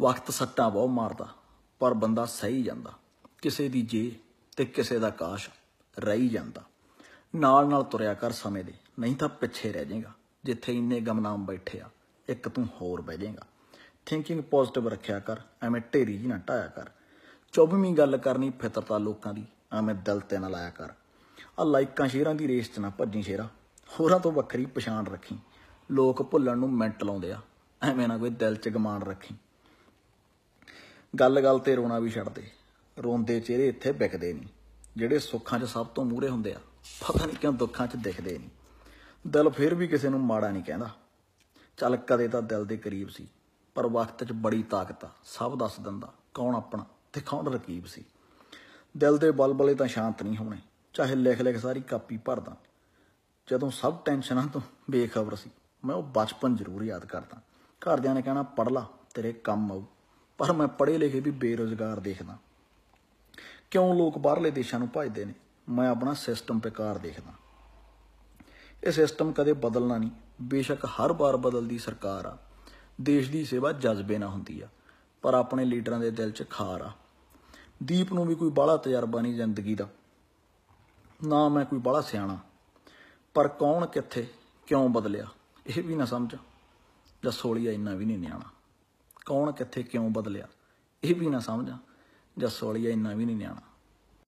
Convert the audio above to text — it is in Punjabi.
ਵਕਤ ਸੱਟਾਂ ਬਹੁਤ ਮਾਰਦਾ ਪਰ ਬੰਦਾ ਸਹੀ ਜਾਂਦਾ ਕਿਸੇ ਦੀ ਜੇ ਤੇ ਕਿਸੇ ਦਾ ਕਾਸ਼ ਰਹੀ ਜਾਂਦਾ ਨਾਲ ਨਾਲ ਤੁਰਿਆ ਕਰ ਸਮੇਂ ਦੇ ਨਹੀਂ ਤਾਂ ਪਿੱਛੇ ਰਹਿ ਜਾਏਗਾ ਜਿੱਥੇ ਇੰਨੇ ਗਮਨਾਮ ਬੈਠੇ ਆ ਇੱਕ ਤੂੰ ਹੋਰ ਬਹਿ ਜਾਏਗਾ ਥਿੰਕਿੰਗ ਪੋਜ਼ਿਟਿਵ ਰੱਖਿਆ ਕਰ ਐਵੇਂ ਢੇਰੀ ਜੀ ਨਾ ਟਾਇਆ ਕਰ 24ਵੀਂ ਗੱਲ ਕਰਨੀ ਫਿਤਰਤਾ ਲੋਕਾਂ ਦੀ ਐਵੇਂ ਦਿਲ ਤੇ ਨਾ ਲਾਇਆ ਕਰ ਆ ਲਾਈਕਾਂ ਸ਼ੇਰਾਂ ਦੀ ਰੇਸ 'ਚ ਨਾ ਭੱਜੀ ਸ਼ੇਰਾ ਹੋਰਾਂ ਤੋਂ ਵੱਖਰੀ ਪਛਾਣ ਰੱਖੀ ਲੋਕ ਭੁੱਲਣ ਨੂੰ ਮਿੰਟ ਲਾਉਂਦੇ ਆ ਐਵੇਂ ਨਾ ਕੋਈ ਦਿਲ 'ਚ ਗਮਾਨ ਰੱਖੀ ਗੱਲ-ਗੱਲ ਤੇ ਰੋਣਾ ਵੀ ਛੱਡਦੇ ਰੋਂਦੇ ਚਿਹਰੇ ਇੱਥੇ ਵਿਖਦੇ ਨਹੀਂ ਜਿਹੜੇ ਸੁੱਖਾਂ 'ਚ ਸਭ ਤੋਂ ਮੂਰੇ ਹੁੰਦੇ ਆ ਪਤਾ ਨਹੀਂ ਕਿਉਂ ਦੁੱਖਾਂ 'ਚ ਦਿਖਦੇ ਨਹੀਂ ਦਿਲ ਫਿਰ ਵੀ ਕਿਸੇ ਨੂੰ ਮਾੜਾ ਨਹੀਂ ਕਹਿੰਦਾ ਚੱਲ ਕਦੇ ਤਾਂ ਦਿਲ ਦੇ ਕਰੀਬ ਸੀ ਪਰ ਵਕਤ 'ਚ ਬੜੀ ਤਾਕਤ ਆ ਸਭ ਦੱਸ ਦਿੰਦਾ ਕੌਣ ਆਪਣਾ ਤੇ ਕੌਣ ਰਕੀਬ ਸੀ ਦਿਲ ਦੇ ਬਲਬਲੇ ਤਾਂ ਸ਼ਾਂਤ ਨਹੀਂ ਹੋਣੇ ਚਾਹੇ ਲਿਖ ਲਿਖ ਸਾਰੀ ਕਾਪੀ ਭਰਦਾ ਜਦੋਂ ਸਭ ਟੈਨਸ਼ਨਾਂ ਤੋਂ ਬੇਖਬਰ ਸੀ ਮੈਂ ਉਹ ਬਚਪਨ ਜ਼ਰੂਰ ਯਾਦ ਕਰਦਾ ਘਰਦਿਆਂ ਨੇ ਕਹਿਣਾ ਪੜ ਲਾ ਤੇਰੇ ਕੰਮ ਆਉ ਪਰ ਮੈਂ ਪੜ੍ਹੇ ਲਿਖੇ ਵੀ ਬੇਰੋਜ਼ਗਾਰ ਦੇਖਦਾ ਕਿਉਂ ਲੋਕ ਬਾਹਰਲੇ ਦੇਸ਼ਾਂ ਨੂੰ ਭਜਦੇ ਨੇ ਮੈਂ ਆਪਣਾ ਸਿਸਟਮ ਪੇਕਾਰ ਦੇਖਦਾ ਇਹ ਸਿਸਟਮ ਕਦੇ ਬਦਲਣਾ ਨਹੀਂ ਬੇਸ਼ੱਕ ਹਰ ਵਾਰ ਬਦਲਦੀ ਸਰਕਾਰ ਆ ਦੇਸ਼ ਦੀ ਸੇਵਾ ਜਜ਼ਬੇ ਨਾਲ ਹੁੰਦੀ ਆ ਪਰ ਆਪਣੇ ਲੀਡਰਾਂ ਦੇ ਦਿਲ 'ਚ ਖਾਰ ਆ ਦੀਪ ਨੂੰ ਵੀ ਕੋਈ ਬਾਹਲਾ ਤਜਰਬਾ ਨਹੀਂ ਜ਼ਿੰਦਗੀ ਦਾ ਨਾ ਮੈਂ ਕੋਈ ਬਾਹਲਾ ਸਿਆਣਾ ਪਰ ਕੌਣ ਕਿੱਥੇ ਕਿਉਂ ਬਦਲਿਆ ਇਹ ਵੀ ਨਾ ਸਮਝ ਜਸੋਲੀਆ ਇੰਨਾ ਵੀ ਨਹੀਂ ਨਿਆਣਾ ਕੌਣ ਕਿੱਥੇ ਕਿਉਂ ਬਦਲਿਆ ਇਹ ਵੀ ਨਾ ਸਮਝਾਂ ਜੱਸੋ ਇੰਨਾ ਵੀ ਨਹੀਂ ਨਿਆਣਾ